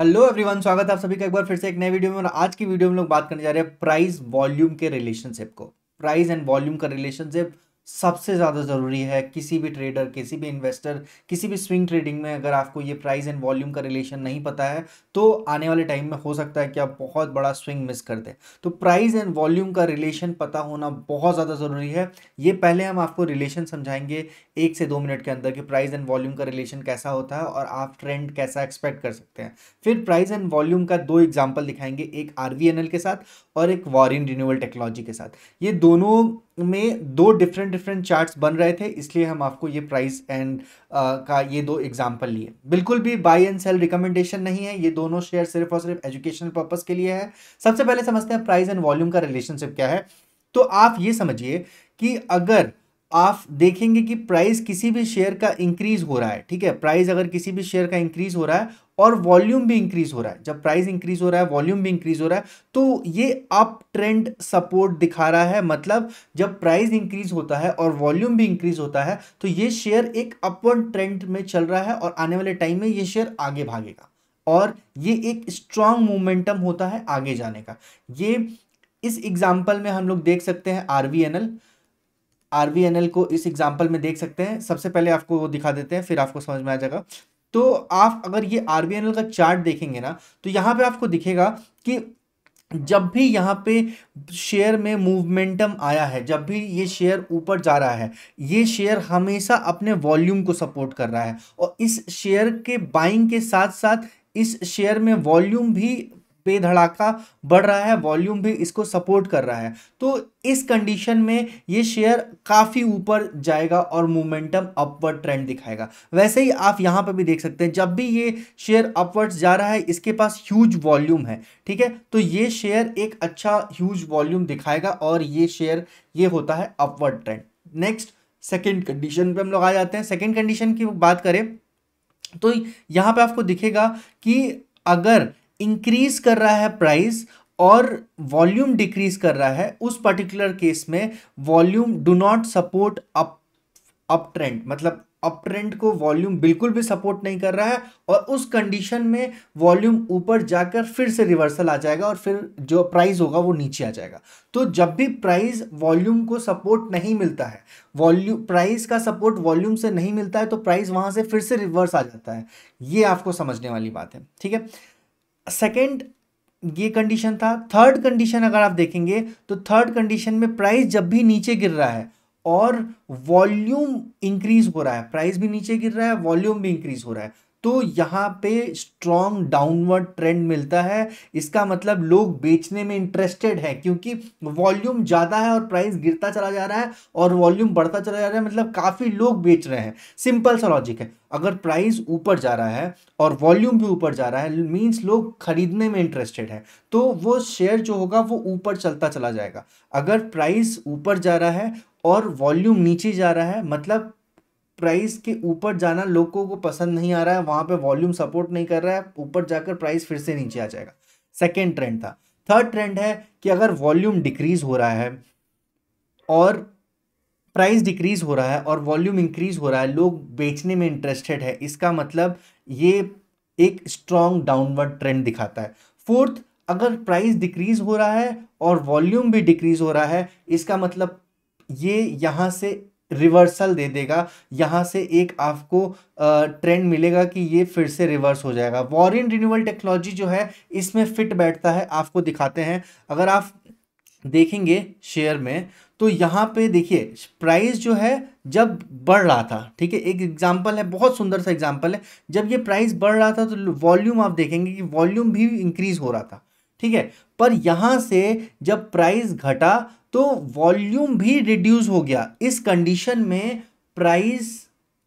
hello everyone स्वागत है आप सभी का एक बार फिर से एक नए वीडियो में और आज की वीडियो में लोग बात करने जा रहे हैं प्राइस वॉल्यूम के रिलेशनशिप को प्राइस एंड वॉल्यूम का रिलेशनशिप सबसे ज़्यादा ज़रूरी है किसी भी ट्रेडर किसी भी इन्वेस्टर किसी भी स्विंग ट्रेडिंग में अगर आपको ये प्राइस एंड वॉल्यूम का रिलेशन नहीं पता है तो आने वाले टाइम में हो सकता है कि आप बहुत बड़ा स्विंग मिस कर दें तो प्राइस एंड वॉल्यूम का रिलेशन पता होना बहुत ज़्यादा ज़रूरी है ये पहले हम आपको रिलेशन समझाएंगे एक से दो मिनट के अंदर कि प्राइज एंड वॉल्यूम का रिलेशन कैसा होता है और आप ट्रेंड कैसा एक्सपेक्ट कर सकते हैं फिर प्राइज एंड वॉल्यूम का दो एग्जाम्पल दिखाएंगे एक आर के साथ और एक वॉरिन रिन्यूअल टेक्नोलॉजी के साथ ये दोनों में दो डिफरेंट डिफरेंट चार्ट्स बन रहे थे इसलिए हम आपको ये प्राइस एंड uh, का ये दो एग्जांपल लिए बिल्कुल भी बाय एंड सेल रिकमेंडेशन नहीं है ये दोनों शेयर सिर्फ और सिर्फ एजुकेशनल पर्पज़ के लिए है सबसे पहले समझते हैं प्राइस एंड वॉल्यूम का रिलेशनशिप क्या है तो आप ये समझिए कि अगर आप देखेंगे कि प्राइस किसी भी शेयर का इंक्रीज हो रहा है ठीक है प्राइस अगर किसी भी शेयर का इंक्रीज हो रहा है और वॉल्यूम भी इंक्रीज हो रहा है जब प्राइस इंक्रीज हो रहा है वॉल्यूम भी इंक्रीज हो रहा है तो ये अप ट्रेंड सपोर्ट दिखा रहा है मतलब जब प्राइस इंक्रीज होता है और वॉल्यूम भी इंक्रीज होता है तो ये शेयर एक अपवर्ड ट्रेंड में चल रहा है और आने वाले टाइम में ये शेयर आगे भागेगा और ये एक स्ट्रांग मोमेंटम होता है आगे जाने का ये इस एग्जाम्पल में हम लोग देख सकते हैं R V N L R को इस एग्जाम्पल में देख सकते हैं सबसे पहले आपको वो दिखा देते हैं फिर आपको समझ में आ जाएगा तो आप अगर ये आर का चार्ट देखेंगे ना तो यहाँ पे आपको दिखेगा कि जब भी यहाँ पे शेयर में मूवमेंटम आया है जब भी ये शेयर ऊपर जा रहा है ये शेयर हमेशा अपने वॉल्यूम को सपोर्ट कर रहा है और इस शेयर के बाइंग के साथ साथ इस शेयर में वॉल्यूम भी बेधड़ाका बढ़ रहा है वॉल्यूम भी इसको सपोर्ट कर रहा है तो इस कंडीशन में ये शेयर काफ़ी ऊपर जाएगा और मोमेंटम अपवर्ड ट्रेंड दिखाएगा वैसे ही आप यहाँ पर भी देख सकते हैं जब भी ये शेयर अपवर्ड्स जा रहा है इसके पास ह्यूज वॉल्यूम है ठीक है तो ये शेयर एक अच्छा ह्यूज वॉल्यूम दिखाएगा और ये शेयर ये होता है upward trend next second condition पर हम लोग आ जाते हैं सेकेंड कंडीशन की बात करें तो यहाँ पर आपको दिखेगा कि अगर इंक्रीज कर रहा है प्राइस और वॉल्यूम डिक्रीज कर रहा है उस पर्टिकुलर केस में volume do not support up up trend मतलब अप ट्रेंड को वॉल्यूम बिल्कुल भी सपोर्ट नहीं कर रहा है और उस कंडीशन में वॉल्यूम ऊपर जाकर फिर से रिवर्सल आ जाएगा और फिर जो प्राइस होगा वो नीचे आ जाएगा तो जब भी प्राइस वॉल्यूम को सपोर्ट नहीं मिलता है वॉल्यूम प्राइस का सपोर्ट वॉल्यूम से नहीं मिलता है तो प्राइस वहाँ से फिर से रिवर्स आ जाता है ये आपको समझने वाली बात है ठीक है सेकेंड ये कंडीशन था थर्ड कंडीशन अगर आप देखेंगे तो थर्ड कंडीशन में प्राइस जब भी नीचे गिर रहा है और वॉल्यूम इंक्रीज हो रहा है प्राइस भी नीचे गिर रहा है वॉल्यूम भी इंक्रीज हो रहा है तो यहाँ पे स्ट्रॉन्ग डाउनवर्ड ट्रेंड मिलता है इसका मतलब लोग बेचने में इंटरेस्टेड है क्योंकि वॉल्यूम ज़्यादा है और प्राइस गिरता चला जा रहा है और वॉल्यूम बढ़ता चला जा रहा है मतलब काफ़ी लोग बेच रहे हैं सिंपल सा लॉजिक है अगर प्राइस ऊपर जा रहा है और वॉल्यूम भी ऊपर जा रहा है मीन्स लोग खरीदने में इंटरेस्टेड है तो वो शेयर जो होगा वो ऊपर चलता चला जाएगा अगर प्राइस ऊपर जा रहा है और वॉल्यूम नीचे जा रहा है मतलब प्राइस के ऊपर जाना लोगों को पसंद नहीं आ रहा है वहाँ पे वॉल्यूम सपोर्ट नहीं कर रहा है ऊपर जाकर प्राइस फिर से नीचे आ जाएगा सेकेंड ट्रेंड था थर्ड ट्रेंड है कि अगर वॉल्यूम डिक्रीज हो रहा है और प्राइस डिक्रीज हो रहा है और वॉल्यूम इंक्रीज हो रहा है लोग बेचने में इंटरेस्टेड है इसका मतलब ये एक स्ट्रॉन्ग डाउनवर्ड ट्रेंड दिखाता है फोर्थ अगर प्राइस डिक्रीज हो रहा है और वॉल्यूम भी डिक्रीज हो रहा है इसका मतलब ये यहाँ से रिवर्सल दे देगा यहाँ से एक आपको ट्रेंड मिलेगा कि ये फिर से रिवर्स हो जाएगा वॉरिन रिन्यूअल टेक्नोलॉजी जो है इसमें फिट बैठता है आपको दिखाते हैं अगर आप देखेंगे शेयर में तो यहाँ पे देखिए प्राइस जो है जब बढ़ रहा था ठीक है एक एग्जांपल है बहुत सुंदर सा एग्जांपल है जब ये प्राइस बढ़ रहा था तो वॉल्यूम आप देखेंगे कि वॉल्यूम भी इंक्रीज हो रहा था ठीक है पर यहाँ से जब प्राइस घटा तो वॉल्यूम भी रिड्यूस हो गया इस कंडीशन में प्राइस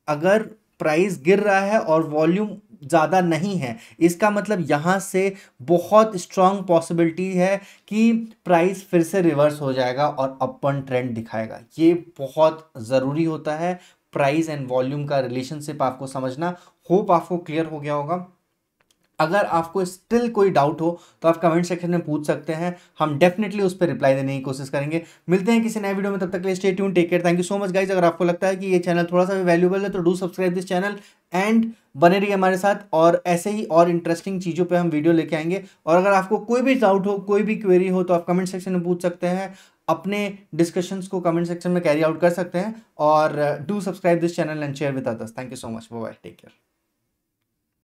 अगर प्राइस गिर रहा है और वॉल्यूम ज़्यादा नहीं है इसका मतलब यहाँ से बहुत स्ट्रांग पॉसिबिलिटी है कि प्राइस फिर से रिवर्स हो जाएगा और अपन ट्रेंड दिखाएगा ये बहुत ज़रूरी होता है प्राइस एंड वॉल्यूम का रिलेशनशिप आपको समझना होप आपको क्लियर हो गया होगा अगर आपको स्टिल कोई डाउट हो तो आप कमेंट सेक्शन में पूछ सकते हैं हम डेफिनेटली उस पर रिप्लाई देने की कोशिश करेंगे मिलते हैं किसी नए वीडियो में तब तक के लिए stay tune take care thank you so much guys अगर आपको लगता है कि ये चैनल थोड़ा सा भी वैल्यूबल है तो do subscribe this channel and बने रहिए हमारे साथ और ऐसे ही और इंटरेस्टिंग चीज़ों पर हम वीडियो लेके आएंगे और अगर आपको कोई भी डाउट हो कोई भी क्वेरी हो तो आप कमेंट सेक्शन में पूछ सकते हैं अपने डिस्कशंस को कमेंट सेक्शन में कैरी आउट कर सकते हैं और do subscribe this channel and share with others thank you so much bye take care